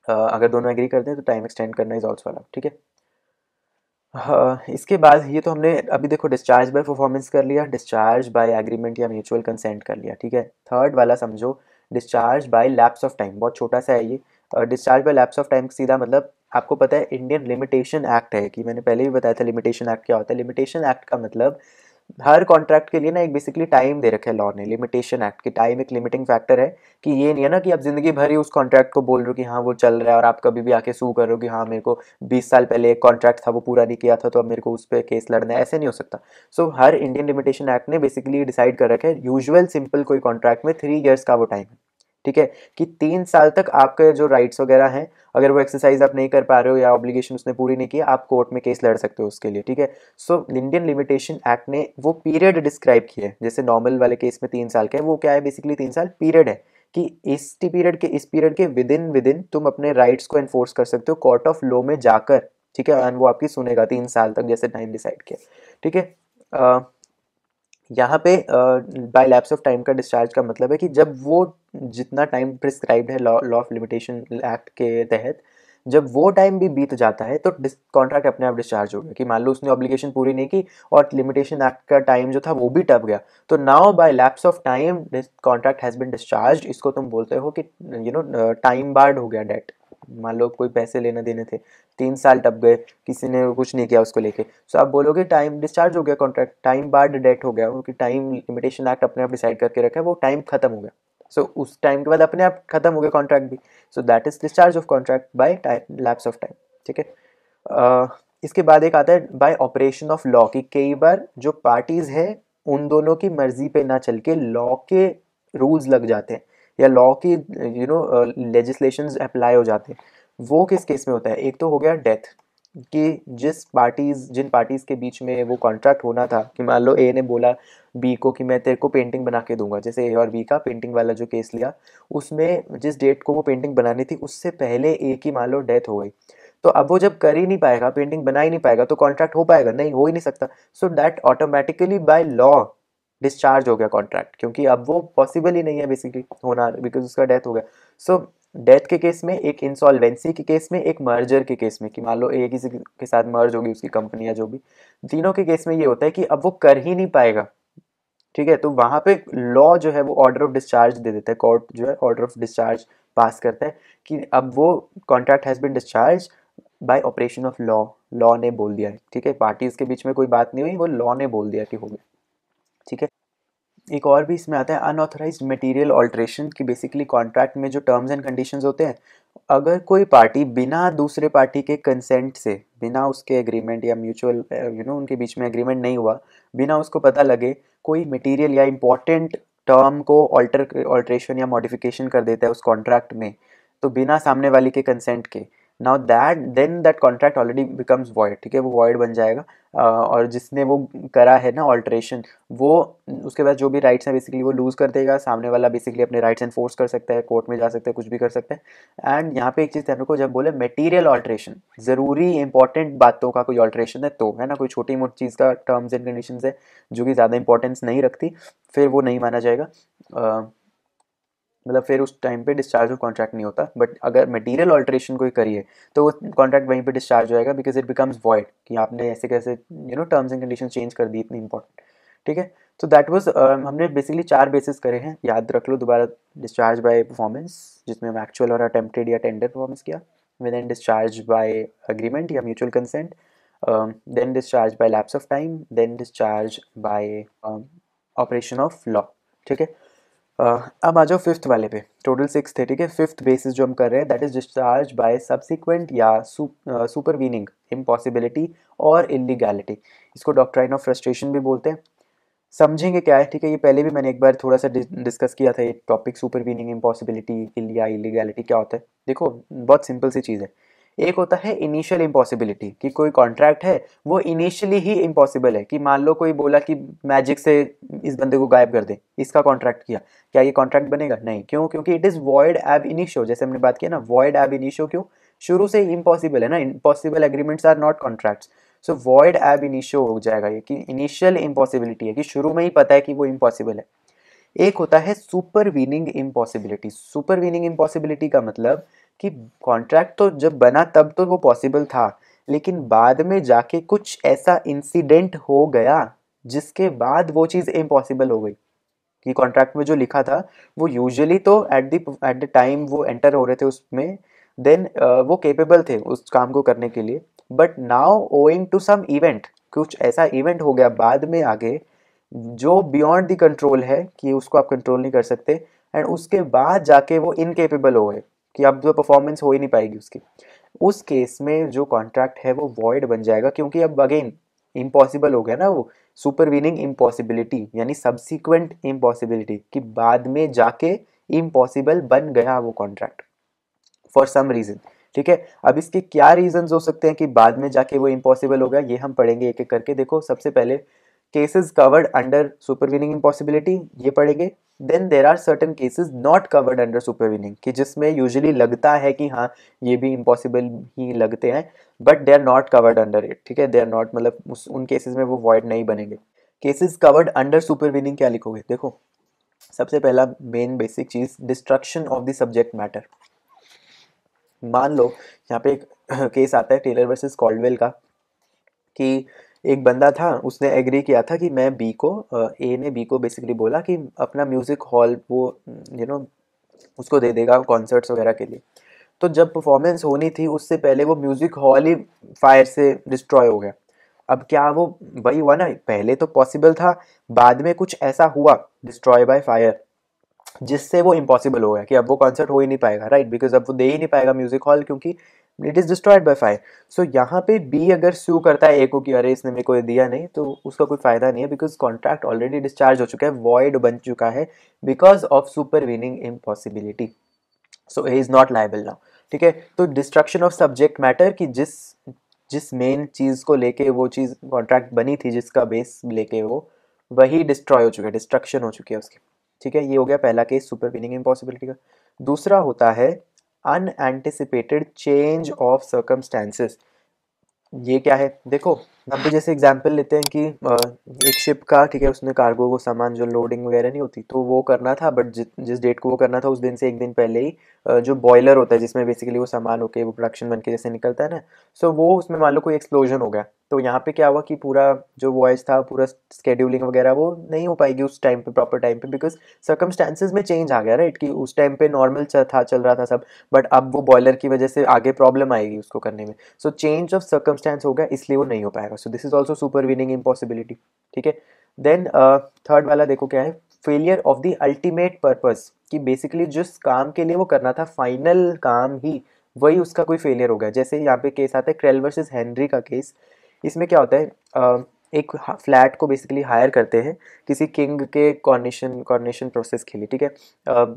अगर दोनों एग्री करते हैं तो टाइम एक्सटेंड करना इज ऑल्सो अलाउड ठीक है हाँ, इसके बाद ये तो हमने अभी देखो डिस्चार्ज बाय परफॉर्मेंस कर लिया डिस्चार्ज बाय एग्रीमेंट या म्यूचुअल कंसेंट कर लिया ठीक है थर्ड वाला समझो discharge by lapse of time बहुत छोटा सा है ये discharge by lapse of time सीधा मतलब आपको पता है इंडियन लिमिटेशन एक्ट है कि मैंने पहले भी बताया था लिमिटेशन एक्ट क्या होता है लिमिटेशन एक्ट का मतलब हर कॉन्ट्रैक्ट के लिए ना एक बेसिकली टाइम दे रखा है लॉ ने लिमिटेशन एक्ट की टाइम एक लिमिटिंग फैक्टर है कि ये नहीं है ना कि आप जिंदगी भर ही उस कॉन्ट्रैक्ट को बोल रहे हो कि हाँ वो चल रहा है और आप कभी भी आके सू करो कि हाँ मेरे को 20 साल पहले एक कॉन्ट्रैक्ट था वो पूरा नहीं किया था तो अब मेरे को उस पर केस लड़ना है ऐसे नहीं हो सकता सो so, हर इंडियन लिमिटेशन एक्ट ने बेसिकली डिसाइड कर रखा है यूजल सिंपल कोई कॉन्ट्रैक्ट में थ्री ईयर्स का वो टाइम है ठीक है कि तीन साल तक आपके जो राइट्स वगैरह हैं अगर वो एक्सरसाइज आप नहीं कर पा रहे हो या ऑब्लिगेशन उसने पूरी नहीं की आप कोर्ट में केस लड़ सकते हो उसके लिए ठीक है सो इंडियन लिमिटेशन एक्ट ने वो पीरियड डिस्क्राइब किया है जैसे नॉर्मल वाले केस में तीन साल के वो क्या है बेसिकली तीन साल पीरियड है कि इस पीरियड के इस पीरियड के विद इन विद इन तुम अपने राइट्स को एनफोर्स कर सकते हो कोर्ट ऑफ लॉ में जाकर ठीक है एंड वो आपकी सुनेगा तीन साल तक जैसे टाइम डिसाइड किया ठीक है यहाँ पे बाय लैप्स ऑफ टाइम का डिस्चार्ज का मतलब है कि जब वो जितना टाइम प्रिस्क्राइब्ड है लॉ ऑफ लिमिटेशन एक्ट के तहत जब वो टाइम भी बीत जाता है तो कॉन्ट्रैक्ट अपने आप डिस्चार्ज हो गया कि मान लो उसने ऑब्लिगेशन पूरी नहीं की और लिमिटेशन एक्ट का टाइम जो था वो भी टप गया तो now by lapse of time contract has been discharge इसको तुम बोलते हो कि यू नो टाइम बार्ड हो गया डेट मान लो कोई पैसे लेने देने थे तीन साल टप गए किसी ने कुछ नहीं किया उसको लेके सो आप बोलोगे टाइम डिस्चार्ज हो गया कॉन्ट्रैक्ट टाइम बार्ड डेट हो गया उनकी टाइम लिमिटेशन एक्ट अपने आप डिसाइड करके रखा है वो टाइम खत्म हो गया सो उस टाइम के बाद अपने आप खत्म हो गया कॉन्ट्रैक्ट भी so that is discharge of contract time lapse of time ठीक है इसके बाद एक आता है बाय ऑपरेशन ऑफ लॉ कि कई बार जो पार्टीज है उन दोनों की मर्जी पे ना चल के लॉ के रूल्स लग जाते हैं या लॉ की यू नो लेजिस्लेशन अप्लाई हो जाते हैं वो किस केस में होता है एक तो हो गया डेथ कि जिस पार्टीज जिन पार्टीज़ के बीच में वो कॉन्ट्रैक्ट होना था कि मान लो ए ने बोला बी को कि मैं तेरे को पेंटिंग बना के दूंगा जैसे ए और बी का पेंटिंग वाला जो केस लिया उसमें जिस डेट को वो पेंटिंग बनानी थी उससे पहले ए की मान लो डेथ हो गई तो अब वो जब कर ही नहीं पाएगा पेंटिंग बना ही नहीं पाएगा तो कॉन्ट्रैक्ट हो पाएगा नहीं हो ही नहीं सकता so that automatically by law discharge हो गया कॉन्ट्रैक्ट क्योंकि अब वो पॉसिबल ही नहीं है बेसिकली होना बिकॉज उसका डेथ हो गया सो डेथ के केस में एक इंसॉल्वेंसी के केस में एक मर्जर के केस में कि मान लो ए किसी के साथ मर्ज होगी उसकी कंपनी या जो भी तीनों के केस में ये होता है कि अब वो कर ही नहीं पाएगा ठीक है तो वहाँ पे लॉ जो है वो ऑर्डर ऑफ डिस्चार्ज दे देता है कोर्ट जो है ऑर्डर ऑफ डिस्चार्ज पास करता है कि अब वो contract has been discharge by operation of law law ने बोल दिया है ठीक है पार्टीज़ के बीच में कोई बात नहीं हुई वो लॉ ने बोल दिया कि हो गया ठीक है एक और भी इसमें आता है अनऑथराइज मटेरियल ऑल्ट्रेशन की बेसिकली कॉन्ट्रैक्ट में जो टर्म्स एंड कंडीशंस होते हैं अगर कोई पार्टी बिना दूसरे पार्टी के कंसेंट से बिना उसके एग्रीमेंट या म्यूचुअल यू नो उनके बीच में एग्रीमेंट नहीं हुआ बिना उसको पता लगे कोई मटेरियल या इम्पॉर्टेंट टर्म को ऑल्टर ऑल्ट्रेशन या मॉडिफिकेशन कर देता है उस कॉन्ट्रैक्ट में तो बिना सामने वाले के कंसेंट के now that then that contract already becomes void ठीक है वो वॉइड बन जाएगा uh, और जिसने वो करा है ना ऑल्ट्रेशन वो उसके बाद जो भी राइट्स हैं बेसिकली वो लूज़ कर देगा सामने वाला बेसिकली अपने राइट्स एनफोर्स कर सकता है कोर्ट में जा सकता है कुछ भी कर सकता है एंड यहाँ पे एक चीज़ तेरे को जब बोले मटेरियल ऑल्ट्रेशन ज़रूरी इंपॉर्टेंट बातों का कोई ऑल्ट्रेशन है तो है ना कोई छोटी मोटी चीज़ का टर्म्स एंड कंडीशन है जो कि ज़्यादा इंपॉर्टेंस नहीं रखती फिर वो नहीं माना जाएगा uh, मतलब फिर उस टाइम पे डिस्चार्ज ऑफ कॉन्ट्रैक्ट नहीं होता बट अगर मटेरियल ऑल्ट्रेशन कोई करिए तो वो कॉन्ट्रैक्ट वहीं पे डिस्चार्ज हो जाएगा बिकॉज इट बिकम्स वॉइड कि आपने ऐसे कैसे you know terms and condition change कर दी इतनी इंपॉर्टेंट ठीक है तो दैट वॉज हमने बेसिकली चार बेसिस करे हैं याद रख लो दोबारा डिस्चार्ज बाय परफॉर्मेंस जिसमें हम एक्चुअल और अटेम्प्टेड या टेंडर परफॉर्मेंस किया with an discharge by agreement या mutual consent then discharge by lapse of time then discharge by operation of law ठीक है अब आ जाओ फिफ्थ वाले पे टोटल सिक्स थे ठीक है फिफ्थ बेसिस जो हम कर रहे हैं that is discharge by subsequent या सुपरवीनिंग इम्पॉसिबिलिटी और इलीगैलिटी इसको डॉक्ट्राइन ऑफ फ्रस्ट्रेशन भी बोलते हैं समझेंगे क्या है ठीक है ये पहले भी मैंने एक बार थोड़ा सा डिस्कस किया था ये टॉपिक सुपरवीनिंग इम्पॉसिबिलिटी या इलीगैलिटी क्या होता है देखो बहुत सिंपल सी चीज़ है एक होता है इनिशियल इम्पॉसिबिलिटी कि कोई कॉन्ट्रैक्ट है वो इनिशियली ही इम्पॉसिबल है कि मान लो कोई बोला कि मैजिक से इस बंदे को गायब कर दे इसका कॉन्ट्रैक्ट किया क्या ये कॉन्ट्रैक्ट बनेगा नहीं क्यों क्योंकि it is void ab initio जैसे हमने बात किया ना वॉइड एब इनिशियो क्यों शुरू से ही इम्पॉसिबल है ना impossible agreements are not contracts so void ab initio हो जाएगा ये कि इनिशियल इम्पॉसिबिलिटी है कि शुरू में ही पता है कि वो इम्पॉसिबल है एक होता है supervening impossibility supervening impossibility का मतलब कि कॉन्ट्रैक्ट तो जब बना तब तो वो पॉसिबल था लेकिन बाद में जाके कुछ ऐसा इंसिडेंट हो गया जिसके बाद वो चीज़ इम्पॉसिबल हो गई कि कॉन्ट्रैक्ट में जो लिखा था वो यूजुअली तो at the at the time वो एंटर हो रहे थे उसमें देन uh, वो केपेबल थे उस काम को करने के लिए but now owing to some event कुछ ऐसा इवेंट हो गया बाद में आगे जो बियॉन्ड द कंट्रोल है कि उसको आप कंट्रोल नहीं कर सकते एंड उसके बाद जाके वो इनकेपेबल हो गए कि अब जो परफॉर्मेंस हो ही नहीं पाएगी उसकी उस केस में जो कॉन्ट्रैक्ट है वो वॉइड बन जाएगा क्योंकि अब अगेन इम्पॉसिबल हो गया ना वो सुपर विनिंग इम्पॉसिबिलिटी यानी सब्सिक्वेंट इम्पॉसिबिलिटी कि बाद में जाके इम्पॉसिबल बन गया वो कॉन्ट्रैक्ट फॉर सम रीज़न ठीक है अब इसके क्या रीज़न हो सकते हैं कि बाद में जाके वो इम्पॉसिबल हो गया ये हम पढ़ेंगे एक एक करके देखो सबसे पहले cases covered under supervening impossibility ये पढ़ेंगे then there are certain cases not covered under supervening कि जिसमें यूजली लगता है कि हाँ ये भी इम्पॉसिबल ही लगते हैं but they are not covered under it ठीक है दे आर नॉट मतलब उन केसेज में वो वॉइड नहीं बनेंगे केसेज कवर्ड अंडर सुपरविनिंग क्या लिखोगे देखो सबसे पहला मेन बेसिक चीज़ destruction of the subject matter मान लो यहाँ पे एक केस आता है टेलर वर्सेस कॉल्डवेल का कि एक बंदा था उसने एग्री किया था कि मैं बी को ए ने बी को बेसिकली बोला कि अपना म्यूज़िक हॉल वो यू नो उसको दे देगा कॉन्सर्ट्स वगैरह के लिए तो जब परफॉर्मेंस होनी थी उससे पहले वो म्यूज़िक हॉल ही फायर से डिस्ट्रॉय हो गया अब क्या वो वही हुआ ना पहले तो पॉसिबल था बाद में कुछ ऐसा हुआ डिस्ट्रॉय बाय फायर जिससे वो इम्पॉसिबल हो गया कि अब वो कॉन्सर्ट हो ही नहीं पाएगा राइट बिकॉज अब वो दे ही नहीं पाएगा म्यूज़िक हॉल क्योंकि it is destroyed by fire so यहाँ पे बी अगर स्यू करता है ए को कि अरे इसने मेरे को दिया नहीं तो उसका कोई फ़ायदा नहीं है बिकॉज कॉन्ट्रैक्ट ऑलरेडी डिस्चार्ज हो चुका है वॉइड बन चुका है because of supervening impossibility so A is not liable now ठीक है तो डिस्ट्रक्शन ऑफ सब्जेक्ट मैटर कि जिस जिस मेन चीज़ को लेके वो चीज़ कॉन्ट्रैक्ट बनी थी जिसका बेस लेके वो वही डिस्ट्रॉय हो चुका है डिस्ट्रक्शन हो चुकी है उसकी ठीक है ये हो गया पहला केस सुपर विनिंग इम्पॉसिबिलिटी का दूसरा होता है अनएंटिसिपेटेड चेंज ऑफ सर्कमस्टेंसेस ये क्या है देखो यहाँ पे जैसे एग्जांपल लेते हैं कि एक शिप का ठीक है उसने कार्गो को सामान जो लोडिंग वगैरह नहीं होती तो वो करना था बट जिस डेट को वो करना था उस दिन से एक दिन पहले ही जो बॉयलर होता है जिसमें बेसिकली वो सामान होके वो प्रोडक्शन बन के जैसे निकलता है ना सो वो उसमें मान लो कोई एक्सप्लोजन हो गया तो यहाँ पे क्या हुआ कि पूरा जो वॉइस था पूरा स्केड्यूलिंग वगैरह वो नहीं हो पाएगी उस टाइम पे प्रॉपर टाइम पे बिकॉज सर्कमस्टेंसेज में चेंज आ गया राइट कि उस टाइम पे नॉर्मल था चल रहा था सब बट अब वो बॉयलर की वजह से आगे प्रॉब्लम आएगी उसको करने में सो चेंज ऑफ सर्कमस्टेंस हो गया इसलिए वो नहीं हो पाएगा so this is also supervening impossibility ठीक है देन थर्ड uh, वाला देखो क्या है failure of the ultimate purpose कि बेसिकली जिस काम के लिए वो करना था फाइनल काम ही वही उसका कोई फेलियर हो गया जैसे यहाँ पे केस आता है क्रेल वर्सेस हेनरी का केस इसमें क्या होता है एक फ्लैट को बेसिकली हायर करते हैं किसी किंग के कॉर्निशन कॉर्निशन प्रोसेस के लिए ठीक है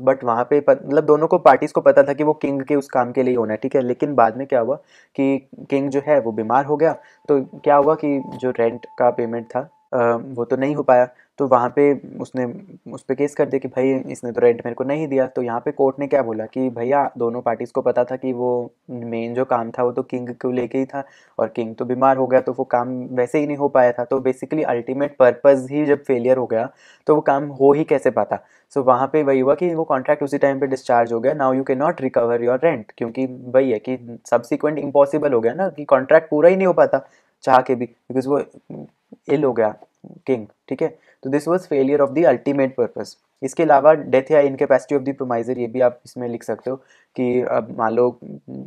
बट वहाँ पे मतलब दोनों को पार्टीज़ को पता था कि वो किंग के उस काम के लिए होना है ठीक है लेकिन बाद में क्या हुआ कि किंग जो है वो बीमार हो गया तो क्या हुआ कि जो रेंट का पेमेंट था वो तो नहीं हो पाया तो वहाँ पे उसने उस पर केस कर दिया कि भाई इसने तो रेंट मेरे को नहीं दिया तो यहाँ पे कोर्ट ने क्या बोला कि भैया दोनों पार्टीज़ को पता था कि वो मेन जो काम था वो तो किंग को लेके ही था और किंग तो बीमार हो गया तो वो काम वैसे ही नहीं हो पाया था तो बेसिकली अल्टीमेट पर्पज़ ही जब फेलियर हो गया तो वो काम हो ही कैसे पाता सो so, वहाँ पर वही हुआ कि वो कॉन्ट्रैक्ट उसी टाइम पर डिस्चार्ज हो गया now you can not recover your rent क्योंकि वही है कि सबसिक्वेंट इम्पॉसिबल हो गया ना कि कॉन्ट्रैक्ट पूरा ही नहीं हो पाता चाह के भी बिकॉज वो इल हो गया किंग ठीक है तो this was failure of the ultimate purpose इसके अलावा डेथ या इनकेपेसिटी ऑफ द प्रोमाइजर ये भी आप इसमें लिख सकते हो कि अब मान लो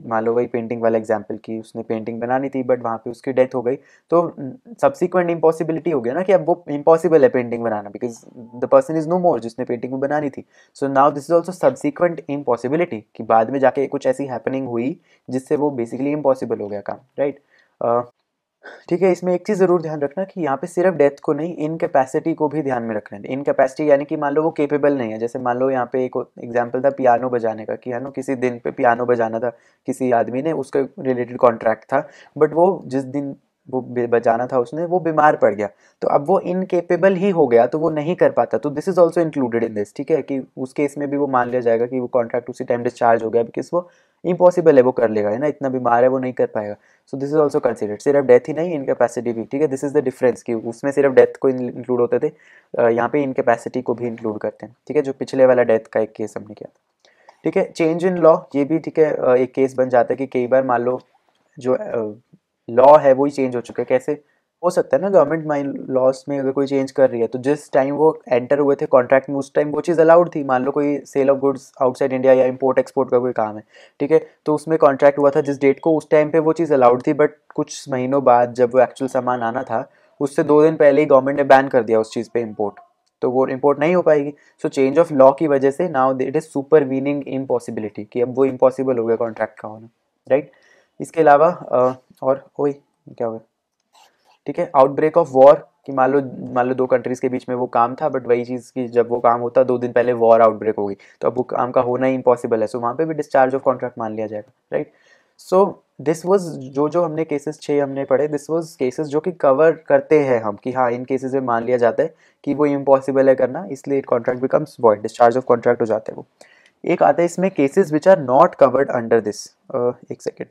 मान लो वही पेंटिंग वाला एग्जाम्पल की उसने पेंटिंग बनानी थी बट वहाँ पे उसकी डेथ हो गई तो सब्सिक्वेंट इम्पॉसिबिलिटी हो गया ना कि अब वो इम्पॉसिबल है पेंटिंग बनाना because the person is no more जिसने पेंटिंग को बनानी थी so now this is also subsequent impossibility कि बाद में जाके कुछ ऐसी हैपनिंग हुई जिससे वो बेसिकली इम्पॉसिबल हो गया काम राइट right? uh, ठीक है इसमें एक चीज़ ज़रूर ध्यान रखना कि यहाँ पे सिर्फ डेथ को नहीं इन कैपेसिटी को भी ध्यान में रखना है इन कैपेसिटी यानी कि मान लो वो केपेबल नहीं है जैसे मान लो यहाँ पे एक एग्जाम्पल था पियानो बजाने का कि है किसी दिन पे पियानो बजाना था किसी आदमी ने उसके रिलेटेड कॉन्ट्रैक्ट था बट वो जिस दिन वो बचाना था उसने वो बीमार पड़ गया तो अब वो इनकेपेबल ही हो गया तो वो नहीं कर पाता तो this is also included in this ठीक है कि उस केस में भी वो मान लिया जाएगा कि वो कॉन्ट्रैक्ट उसी टाइम डिस्चार्ज हो गया बिकॉज वो इम्पॉसिबल है वो कर लेगा है ना इतना बीमार है वो नहीं कर पाएगा so this is also considered सिर्फ डेथ ही नहीं इनकेपेसिटी भी ठीक है दिस इज द डिफरेंस कि उसमें सिर्फ डेथ को इंक्लूड होते थे यहाँ पे इनकेपेसिटी को भी इंक्लूड करते हैं ठीक है जो पिछले वाला डेथ का एक केस हमने किया ठीक है चेंज इन लॉ ये भी ठीक है एक केस बन जाता है कि कई बार मान लो जो लॉ है वही चेंज हो चुका है कैसे हो सकता है ना गवर्नमेंट माइन लॉस में अगर कोई चेंज कर रही है तो जिस टाइम वो एंटर हुए थे कॉन्ट्रैक्ट में उस टाइम वो चीज़ अलाउड थी मान लो कोई sale of goods outside India या इंपोर्ट एक्सपोर्ट का कोई काम है ठीक है तो उसमें कॉन्ट्रैक्ट हुआ था जिस डेट को उस टाइम पे वो चीज़ अलाउड थी बट कुछ महीनों बाद जब वो एक्चुअल सामान आना था उससे दो दिन पहले ही गवर्नमेंट ने बैन कर दिया उस चीज़ पर इम्पोर्ट तो वो इम्पोर्ट नहीं हो पाएगी सो चेंज ऑफ लॉ की वजह से now it is supervening impossibility कि अब वो इम्पॉसिबल हो गया कॉन्ट्रैक्ट का होना राइट right? इसके अलावा और कोई क्या हुआ ठीक है आउटब्रेक ऑफ वॉर कि मान लो मान लो दो कंट्रीज़ के बीच में वो काम था बट वही चीज़ की जब वो काम होता दो दिन पहले वॉर आउटब्रेक हो गई तो अब वो काम का होना ही इम्पॉसिबल है सो वहाँ पे भी डिस्चार्ज ऑफ कॉन्ट्रैक्ट मान लिया जाएगा राइट सो दिस वॉज जो जो हमने केसेस छः हमने पढ़े दिस वॉज केसेस जो कि कवर करते हैं हम कि हाँ इन केसेज़ में मान लिया जाता है कि वो इम्पॉसिबल है करना इसलिए contract becomes by discharge of contract हो जाता है वो एक आता है इसमें cases which are not covered under this एक सेकेंड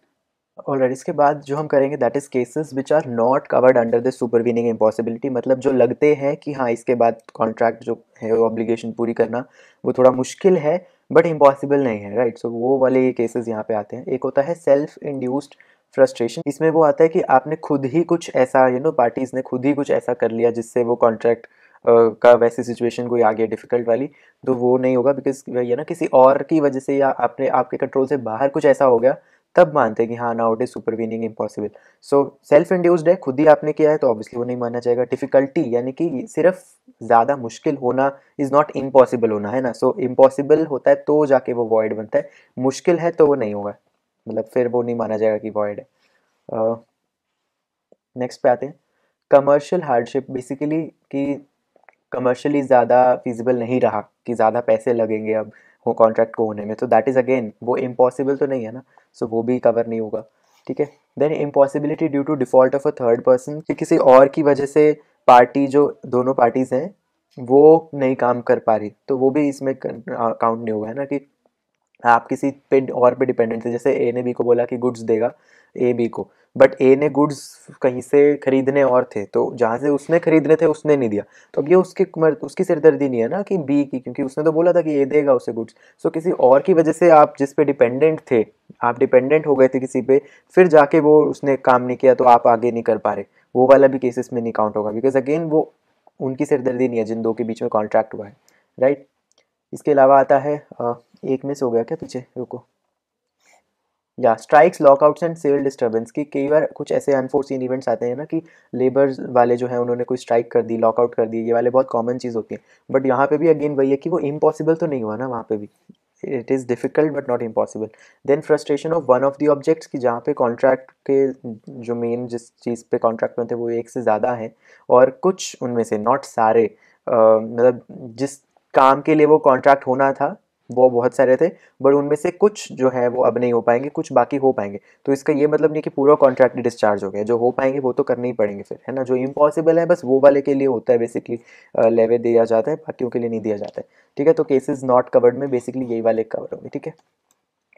और इसके बाद जो हम करेंगे that is cases which are not covered under the supervening impossibility मतलब जो लगते हैं कि हाँ इसके बाद कॉन्ट्रैक्ट जो है वो ऑब्लिगेशन पूरी करना वो थोड़ा मुश्किल है बट इम्पॉसिबल नहीं है राइट right? सो so, वो वाले ये केसेस यहाँ पे आते हैं एक होता है सेल्फ इंड्यूस्ड फ्रस्ट्रेशन इसमें वो आता है कि आपने खुद ही कुछ ऐसा यू नो पार्टीज़ ने खुद ही कुछ ऐसा कर लिया जिससे वो कॉन्ट्रैक्ट Uh, का वैसी सिचुएशन कोई आ गया डिफिकल्ट वाली तो वो नहीं होगा बिकॉज ये ना किसी और की वजह से या आपने आपके कंट्रोल से बाहर कुछ ऐसा हो गया तब मानते हैं कि हाँ now it is supervening impossible so self induced है खुद ही आपने किया है तो ऑब्वियसली वो नहीं माना जाएगा डिफिकल्टी यानी कि सिर्फ ज़्यादा मुश्किल होना इज़ नॉट इम्पॉसिबल होना है ना सो so, इम्पॉसिबल होता है तो जाके वो वॉइड बनता है मुश्किल है तो वो नहीं होगा मतलब फिर वो नहीं माना जाएगा कि वॉइड है नेक्स्ट uh, पे आते हैं कमर्शियल हार्डशिप बेसिकली कि कमर्शियली ज़्यादा फिजिबल नहीं रहा कि ज़्यादा पैसे लगेंगे अब वो कॉन्ट्रैक्ट को होने में तो दैट इज़ अगेन वो इम्पॉसिबल तो नहीं है ना सो so, वो भी कवर नहीं होगा ठीक है then impossibility due to default of a third person कि किसी और की वजह से पार्टी जो दोनों पार्टीज हैं वो नहीं काम कर पा रही तो वो भी इसमें काउंट नहीं होगा है ना कि आप किसी पे और पे डिपेंडेंट थे जैसे ए ने बी को बोला कि गुड्स देगा ए बी को बट ए ने गुड्स कहीं से खरीदने और थे तो जहाँ से उसने खरीदने थे उसने नहीं दिया तो अब ये उसकी उसकी सिरदर्दी नहीं है ना कि बी की क्योंकि उसने तो बोला था कि ए देगा उसे गुड्स सो so, किसी और की वजह से आप जिस पे डिपेंडेंट थे आप डिपेंडेंट हो गए थे किसी पे फिर जाके वो उसने काम नहीं किया तो आप आगे नहीं कर पा रहे वो वाला भी केसेस में नहीं काउंट होगा बिकॉज अगेन वो उनकी सिरदर्दी नहीं है जिन दो के बीच में कॉन्ट्रैक्ट हुआ है राइट इसके अलावा आता है एक मिस हो गया क्या पीछे रुको या strikes lockouts and civil disturbance की कई बार कुछ ऐसे अनफोर्सिन इवेंट्स आते हैं ना कि लेबर वाले जो है उन्होंने कोई स्ट्राइक कर दी लॉकआउट कर दी ये वाले बहुत कॉमन चीज़ होती है बट यहाँ पे भी अगेन वही है कि वो इम्पॉसिबल तो नहीं हुआ ना वहाँ पे भी it is difficult but not impossible then frustration of one of the objects कि जहाँ पे कॉन्ट्रैक्ट के जो मेन जिस चीज़ पे कॉन्ट्रैक्ट में थे वो एक से ज़्यादा हैं और कुछ उनमें से नॉट सारे मतलब जिस काम के लिए वो कॉन्ट्रैक्ट होना था वो बहुत सारे थे बट उनमें से कुछ जो है वो अब नहीं हो पाएंगे कुछ बाकी हो पाएंगे तो इसका ये मतलब नहीं कि पूरा कॉन्ट्रैक्ट डिस्चार्ज हो गया जो हो पाएंगे वो तो करने ही पड़ेंगे फिर है ना जो इम्पॉसिबल है बस वो वाले के लिए होता है बेसिकली लेवे दिया जाता है बाकियों के लिए नहीं दिया जाता है ठीक है तो केसेज नॉट कवर्ड में बेसिकली यही वाले कवर होंगे ठीक है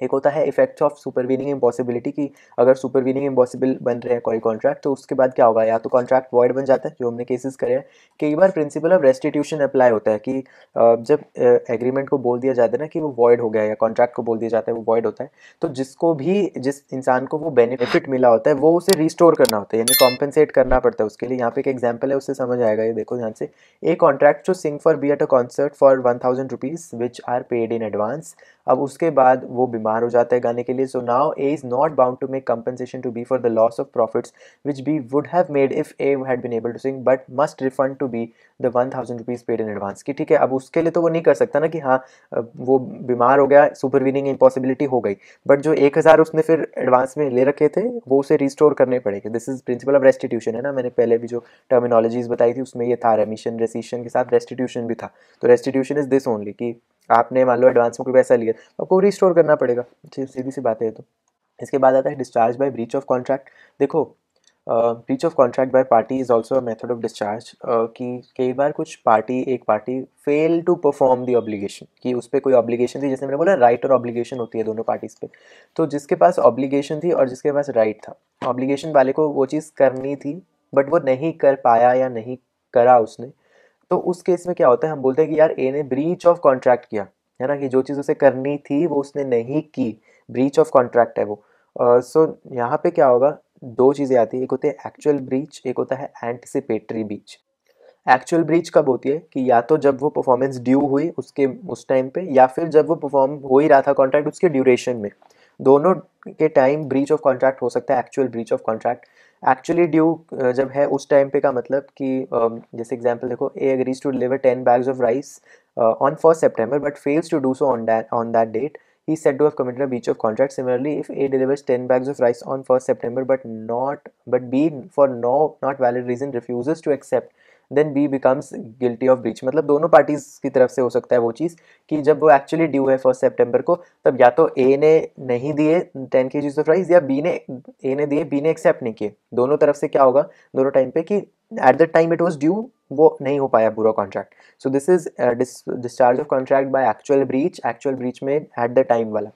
एक होता है इफेक्ट्स ऑफ सुपरवीनिंग इम्पॉसिबिलिटी की अगर सुपरवीनिंग इम्पॉसिबल बन रहे हैं कोई कॉन्ट्रैक्ट तो उसके बाद क्या होगा या तो कॉन्ट्रैक्ट वॉइड बन जाता है जो हमने केसेस करे हैं कई बार प्रिंसिपल ऑफ रेस्टिट्यूशन अप्लाई होता है कि जब एग्रीमेंट को बोल दिया जाता है ना कि वो वॉइड हो गया या कॉन्ट्रैक्ट को बोल दिया जाता है वो वॉइड होता है तो जिसको भी जिस इंसान को वो बेनिफिट मिला होता है वो उसे रिस्टोर करना होता है यानी कॉम्पनसेट करना पड़ता है उसके लिए यहाँ पे एक एग्जाम्पल है उससे समझ आएगा ये देखो ध्यान से A contract to sing for B at a concert for one thousand rupees which are paid in advance अब उसके बाद वो बीमार हो जाता है गाने के लिए so now A is not bound to make compensation to B for the loss of profits which B would have made if A had been able to sing but must refund to B the one thousand rupees paid in advance की ठीक है अब उसके लिए तो वो नहीं कर सकता ना कि हाँ वो बीमार हो गया सुपर विनिंग इम्पॉसिबिलिटी हो गई बट जो एक हज़ार उसने फिर एडवांस में ले रखे थे वो उसे रिस्टोर करने पड़ेंगे this is principle of restitution है ना मैंने पहले भी जो टर्मिनोलॉजीज बताई थी उसमें ये था रेमिशन रेसिशन के साथ रेस्टिट्यूशन भी था तो रेस्टिट्यूशन इज़ दिस ओनली कि आपने मान लो एडवांस में कोई पैसा लिया तो आपको रिस्टोर करना पड़ेगा सीधी सी बात है तो इसके बाद आता है discharge by breach of contract देखो breach of contract by party is also a method of discharge कि कई बार कुछ पार्टी एक party fail to perform the obligation कि उस पर कोई ऑब्लिगेशन थी जैसे मैंने बोला राइट और ऑब्लिगेशन होती है दोनों पार्टीज़ पे तो जिसके पास ऑब्लिगेशन थी और जिसके पास राइट right था ऑब्लिगेशन वाले को वो चीज़ करनी थी बट वो नहीं कर पाया या नहीं करा उसने तो उस केस में क्या होता है हम बोलते हैं कि यार ए ने ब्रीच ऑफ कॉन्ट्रैक्ट किया है ना कि जो चीज़ उसे करनी थी वो उसने नहीं की ब्रीच ऑफ कॉन्ट्रैक्ट है वो सो uh, so, यहाँ पे क्या होगा दो चीज़ें आती है एक होती है एक्चुअल ब्रीच एक होता है एंटिसिपेटरी ब्रीच एक्चुअल ब्रीच कब होती है कि या तो जब वो परफॉर्मेंस ड्यू हुई उसके उस टाइम पे या फिर जब वो परफॉर्म हो ही रहा था कॉन्ट्रैक्ट उसके ड्यूरेशन में दोनों के टाइम ब्रीच ऑफ कॉन्ट्रैक्ट हो सकता है actual breach of contract actually due uh, जब है उस टाइम पे का मतलब कि um, जैसे एग्जाम्पल देखो A agrees to deliver ten bags of rice on first September but fails to do so on that on that date he said to have committed breach of contract similarly if A delivers ten bags of rice on first September but not but B for no not valid reason refuse to accept then B becomes guilty of breach मतलब दोनों parties की तरफ से हो सकता है वो चीज़ कि जब वो एक्चुअली ड्यू है फर्स्ट सेप्टेम्बर को तब या तो ए ने नहीं दिए ten K G of rice या बी ने ए ने दिए बी ने एक्सेप्ट नहीं किए दोनों तरफ से क्या होगा दोनों टाइम पे कि at the time it was due वो नहीं हो पाया पूरा contract so this is discharge of contract by actual breach actual breach में एट द टाइम वाला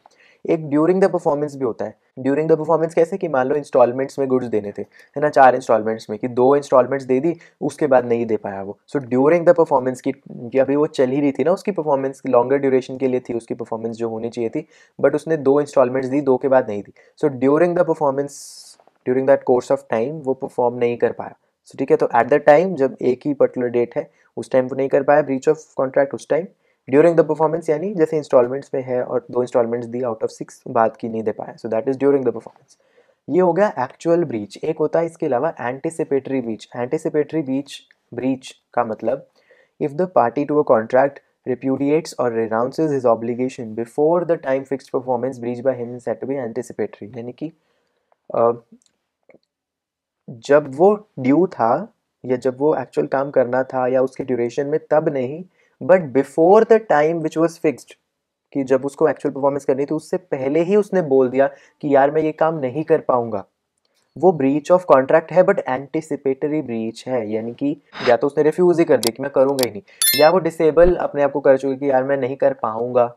एक ड्यूरिंग द परफॉर्मेंस भी होता है ड्यूरिंग द परफॉर्मेंस कैसे कि मान लो इंस्टॉलमेंट्स में गुड्स देने थे है ना चार इंस्टॉलमेंट्स में कि दो इंस्टॉलमेंट्स दे दी उसके बाद नहीं दे पाया वो सो ड्यूरिंग द परफॉर्मेंस की कि अभी वो चल ही रही थी ना उसकी परफॉर्मेंस लॉन्गर ड्यूरेशन के लिए थी उसकी परफॉर्मेंस जो होनी चाहिए थी बट उसने दो इंस्टॉलमेंट्स दी दो के बाद नहीं दी so during the performance during that course of time वो परफॉर्म नहीं कर पाया सो so, ठीक है तो एट द टाइम जब एक ही पर्टिकुलर डेट है उस टाइम वो नहीं कर पाया ब्रीच ऑफ कॉन्ट्रैक्ट उस टाइम ड्यूरिंग द परफॉर्मेंस यानी जैसे इंस्टॉलमेंट्स में है और दो इंस्टॉलमेंट्स दी आउट ऑफ सिक्स बात की नहीं दे पाया so that is during the performance ये हो गया एक्चुअल ब्रीच एक होता है इसके अलावा anticipatory breach anticipatory breach breach का मतलब if the party to a contract repudiates और renounces his obligation before the time fix performance breach by him said to be be यानी कि जब वो ड्यू था या जब वो एक्चुअल काम करना था या उसके ड्यूरेशन में तब नहीं but before the time which was fixed कि जब उसको एक्चुअल परफॉर्मेंस करनी थी तो उससे पहले ही उसने बोल दिया कि यार मैं ये काम नहीं कर पाऊंगा वो ब्रीच ऑफ कॉन्ट्रैक्ट है बट एंटिसिपेटरी ब्रीच है यानी कि या तो उसने रिफ्यूज़ ही कर दिया कि मैं करूँगा ही नहीं या वो डिसेबल अपने आप को कर चुके कि यार मैं नहीं कर पाऊंगा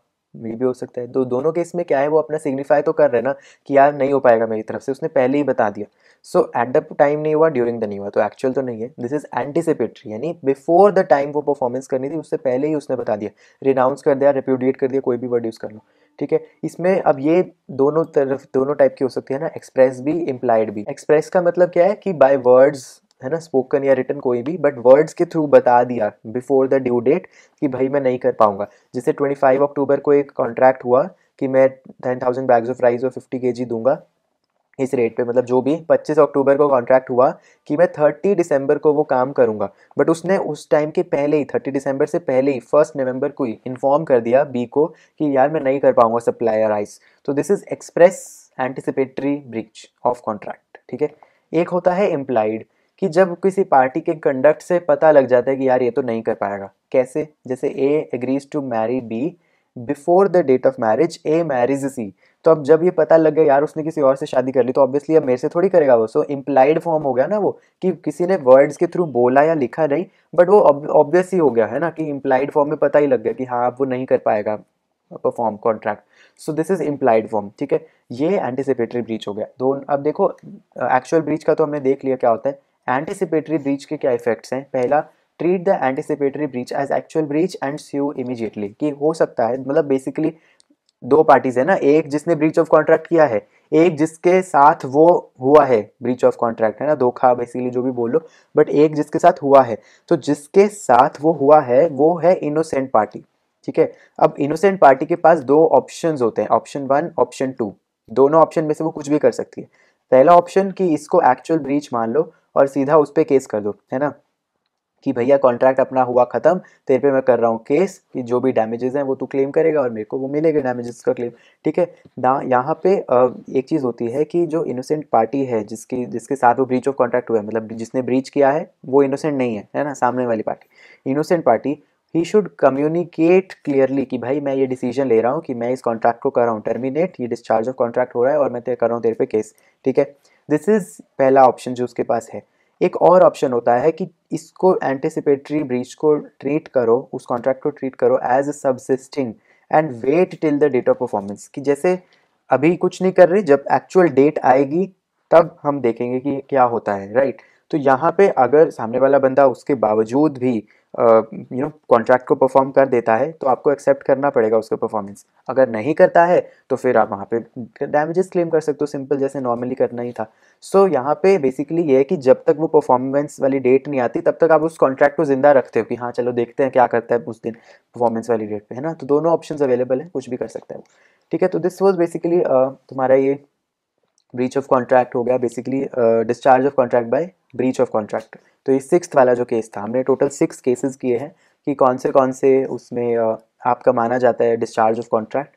मे भी हो सकता है तो दोनों केस में क्या है वो अपना सिग्निफाई तो कर रहे ना कि यार नहीं हो पाएगा मेरी तरफ से उसने पहले ही बता दिया सो एट द टाइम नहीं हुआ ड्यूरिंग द नहीं हुआ तो एक्चुअल तो नहीं है दिस इज एंटिसिपेटरी यानी बिफोर द टाइम वो परफॉर्मेंस करनी थी उससे पहले ही उसने बता दिया रिनाउंस कर दिया रिप्यूडिएट कर दिया कोई भी वर्ड यूज़ कर लो ठीक है इसमें अब ये दोनों तरफ दोनों टाइप की हो सकती है ना एक्सप्रेस भी इम्प्लाइड भी एक्सप्रेस का मतलब क्या है कि बाय वर्ड्स है ना स्पोकन या रिटर्न कोई भी बट वर्ड्स के थ्रू बता दिया बिफोर द ड्यू डेट कि भाई मैं नहीं कर पाऊंगा जैसे 25 अक्टूबर को एक कॉन्ट्रैक्ट हुआ कि मैं 10,000 बैग्स ऑफ राइस और 50 के दूंगा इस रेट पे मतलब जो भी 25 अक्टूबर को कॉन्ट्रैक्ट हुआ कि मैं 30 दिसंबर को वो काम करूँगा बट उसने उस टाइम के पहले ही 30 दिसंबर से पहले ही फर्स्ट नवंबर को ही इन्फॉर्म कर दिया बी को कि यार मैं नहीं कर पाऊँगा सप्लायर राइस तो this is express anticipatory breach of contract ठीक है एक होता है एम्प्लाइड कि जब किसी पार्टी के कंडक्ट से पता लग जाता है कि यार ये तो नहीं कर पाएगा कैसे जैसे A agrees to marry B before the date of marriage A marries C तो अब जब ये पता लग गया यार उसने किसी और से शादी कर ली तो ऑब्वियसली अब मेरे से थोड़ी करेगा वो सो इम्प्लाइड फॉर्म हो गया ना वो कि किसी ने वर्ड्स के थ्रू बोला या लिखा नहीं बट वो ऑब्वियस ही हो गया है ना कि इम्प्लाइड फॉर्म में पता ही लग गया कि हाँ अब वो नहीं कर पाएगा perform contract so this is implied form ठीक है ये एंटिसिपेटरी ब्रीच हो गया दो अब देखो एक्चुअल ब्रीच का तो हमने देख लिया क्या होता है एंटीसिपेटरी ब्रीच के क्या इफेक्ट्स हैं पहला treat the anticipatory breach as actual breach and sue immediately कि हो सकता है मतलब बेसिकली दो पार्टीज है ना एक जिसने ब्रीच ऑफ कॉन्ट्रैक्ट किया है एक जिसके साथ वो हुआ है ब्रीच ऑफ कॉन्ट्रैक्ट है ना धोखा बेसिकली जो भी बोलो बट एक जिसके साथ हुआ है तो जिसके साथ वो हुआ है वो है इनोसेंट पार्टी ठीक है अब इनोसेंट पार्टी के पास दो ऑप्शन होते हैं ऑप्शन वन ऑप्शन टू दोनों ऑप्शन में से वो कुछ भी कर सकती है पहला ऑप्शन कि इसको एक्चुअल ब्रीच मान लो और सीधा उस पर केस कर दो है ना कि भैया कॉन्ट्रैक्ट अपना हुआ ख़त्म तेरे पे मैं कर रहा हूँ केस कि जो भी डैमेजेस हैं वो तू क्लेम करेगा और मेरे को वो मिलेगा डैमेजेस का क्लेम ठीक है ना यहाँ पे एक चीज़ होती है कि जो इनोसेंट पार्टी है जिसकी जिसके साथ वो ब्रीच ऑफ कॉन्ट्रैक्ट हुआ है मतलब जिसने ब्रीच किया है वो इनोसेंट नहीं है है ना सामने वाली पार्टी इनोसेंट पार्टी ही शुड कम्युनिकेट क्लियरली कि भाई मैं ये डिसीजन ले रहा हूँ कि मैं इस कॉन्ट्रैक्ट को कर रहा हूँ टर्मिनेट ये डिस्चार्ज ऑफ कॉन्ट्रैक्ट हो रहा है और मैं तेरे कर रहा हूँ तेरे पे केस ठीक है दिस इज़ पहला ऑप्शन जो उसके पास है एक और ऑप्शन होता है कि इसको एंटिसिपेटरी ब्रीच को ट्रीट करो उस कॉन्ट्रैक्ट को ट्रीट करो as a subsisting and wait till the date of performance कि जैसे अभी कुछ नहीं कर रहे जब एक्चुअल डेट आएगी तब हम देखेंगे कि क्या होता है राइट right? तो यहाँ पे अगर सामने वाला बंदा उसके बावजूद भी यू नो कॉन्ट्रैक्ट को परफॉर्म कर देता है तो आपको एक्सेप्ट करना पड़ेगा उसका परफॉर्मेंस अगर नहीं करता है तो फिर आप वहाँ पे डैमेजेस क्लेम कर सकते हो सिंपल जैसे नॉर्मली करना ही था सो so, यहाँ पे बेसिकली ये है कि जब तक वो परफॉर्मेंस वाली डेट नहीं आती तब तक आप उस कॉन्ट्रैक्ट को जिंदा रखते हो कि हाँ चलो देखते हैं क्या करता है उस दिन परफॉर्मेंस वाली डेट पर है ना तो दोनों ऑप्शन अवेलेबल हैं कुछ भी कर सकता है ठीक है तो दिस वॉज बेसिकली तुम्हारा ये ब्रीच ऑफ कॉन्ट्रैक्ट हो गया basically discharge of contract by breach of contract तो ये सिक्स वाला जो केस था हमने टोटल सिक्स केसेस किए हैं कि कौन से कौन से उसमें uh, आपका माना जाता है डिस्चार्ज ऑफ कॉन्ट्रैक्ट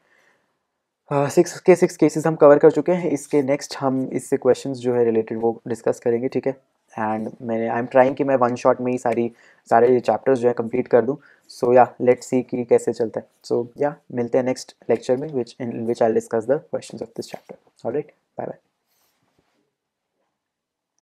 सिक्स के सिक्स केसेस हम कवर कर चुके हैं इसके नेक्स्ट हम इससे क्वेश्चन जो है रिलेटेड वो डिस्कस करेंगे ठीक है एंड मैंने आई एम ट्राइंग कि मैं वन शॉट में ही सारी सारे चैप्टर्स जो है कंप्लीट कर दूँ सो या लेट्स सी कि कैसे चलता है सो so, या yeah, मिलते हैं नेक्स्ट लेक्चर में which in which I discuss the question of this chapter alright Bye bye.